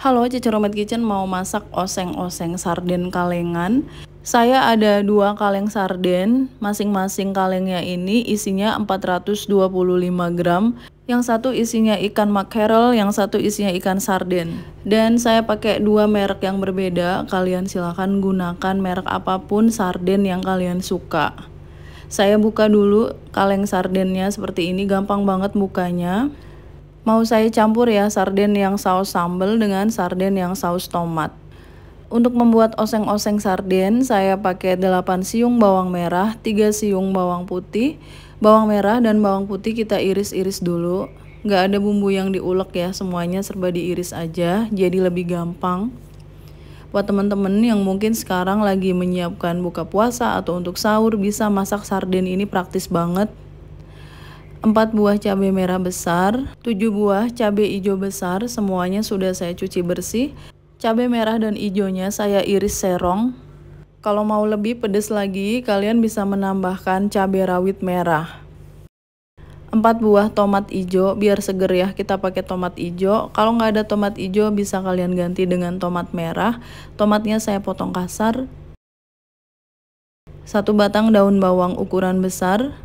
Halo Cici Romet Kitchen mau masak oseng-oseng sarden kalengan. Saya ada dua kaleng sarden, masing-masing kalengnya ini isinya 425 gram. Yang satu isinya ikan makarel, yang satu isinya ikan sarden. Dan saya pakai dua merek yang berbeda, kalian silahkan gunakan merek apapun sarden yang kalian suka. Saya buka dulu kaleng sardennya seperti ini, gampang banget bukanya. Mau saya campur ya sarden yang saus sambal dengan sarden yang saus tomat. Untuk membuat oseng-oseng sarden, saya pakai 8 siung bawang merah, 3 siung bawang putih. Bawang merah dan bawang putih kita iris-iris dulu. Nggak ada bumbu yang diulek ya, semuanya serba diiris aja, jadi lebih gampang. Buat teman-teman yang mungkin sekarang lagi menyiapkan buka puasa atau untuk sahur, bisa masak sarden ini praktis banget. 4 buah cabai merah besar, 7 buah cabai hijau besar, semuanya sudah saya cuci bersih. Cabai merah dan hijaunya saya iris serong. Kalau mau lebih pedas lagi, kalian bisa menambahkan cabai rawit merah. 4 buah tomat hijau, biar seger ya kita pakai tomat hijau. Kalau nggak ada tomat hijau, bisa kalian ganti dengan tomat merah. Tomatnya saya potong kasar. Satu batang daun bawang ukuran besar,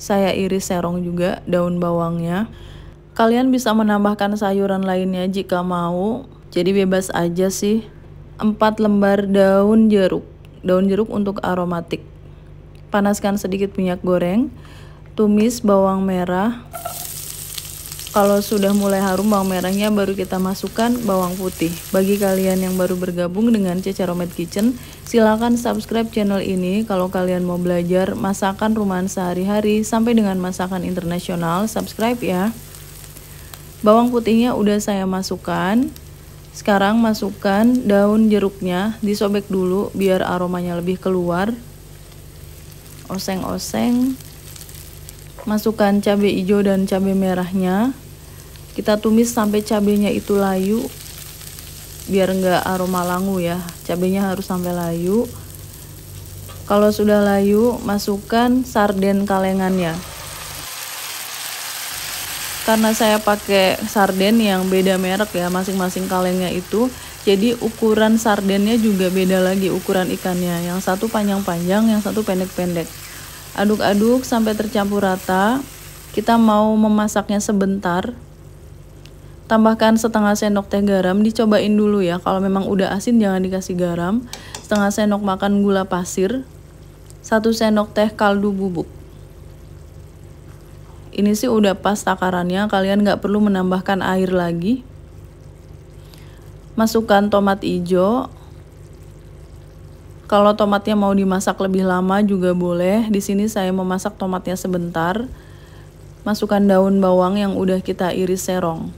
saya iris serong juga daun bawangnya. Kalian bisa menambahkan sayuran lainnya jika mau, jadi bebas aja sih. 4 lembar daun jeruk, daun jeruk untuk aromatik. Panaskan sedikit minyak goreng, tumis bawang merah, kalau sudah mulai harum bawang merahnya baru kita masukkan bawang putih. Bagi kalian yang baru bergabung dengan Cecaromet Kitchen, silakan subscribe channel ini kalau kalian mau belajar masakan rumahan sehari-hari sampai dengan masakan internasional, subscribe ya. Bawang putihnya udah saya masukkan. Sekarang masukkan daun jeruknya, disobek dulu biar aromanya lebih keluar. Oseng-oseng masukkan cabai hijau dan cabai merahnya kita tumis sampai cabenya itu layu biar enggak aroma langu ya cabenya harus sampai layu kalau sudah layu masukkan sarden kalengannya karena saya pakai sarden yang beda merek ya masing-masing kalengnya itu jadi ukuran sardennya juga beda lagi ukuran ikannya yang satu panjang-panjang yang satu pendek-pendek aduk-aduk sampai tercampur rata kita mau memasaknya sebentar tambahkan setengah sendok teh garam dicobain dulu ya kalau memang udah asin jangan dikasih garam setengah sendok makan gula pasir satu sendok teh kaldu bubuk ini sih udah pas takarannya kalian nggak perlu menambahkan air lagi masukkan tomat hijau kalau tomatnya mau dimasak lebih lama juga boleh. Di sini saya memasak tomatnya sebentar. Masukkan daun bawang yang udah kita iris serong.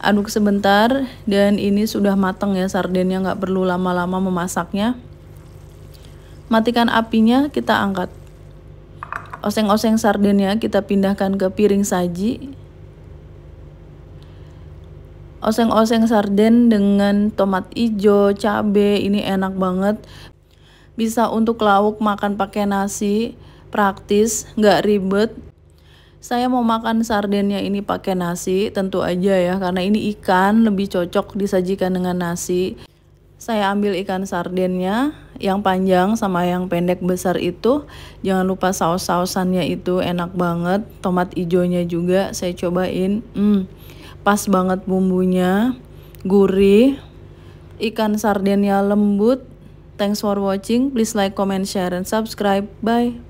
Aduk sebentar dan ini sudah matang ya sardennya nggak perlu lama-lama memasaknya. Matikan apinya, kita angkat. Oseng-oseng sardennya kita pindahkan ke piring saji oseng-oseng sarden dengan tomat ijo, cabe ini enak banget. Bisa untuk lauk makan pakai nasi, praktis, nggak ribet. Saya mau makan sardennya ini pakai nasi, tentu aja ya, karena ini ikan lebih cocok disajikan dengan nasi. Saya ambil ikan sardennya, yang panjang sama yang pendek besar itu. Jangan lupa saus-sausannya itu enak banget, tomat ijonya juga saya cobain. Hmm pas banget bumbunya, gurih, ikan sardennya lembut. Thanks for watching. Please like, comment, share, and subscribe. Bye.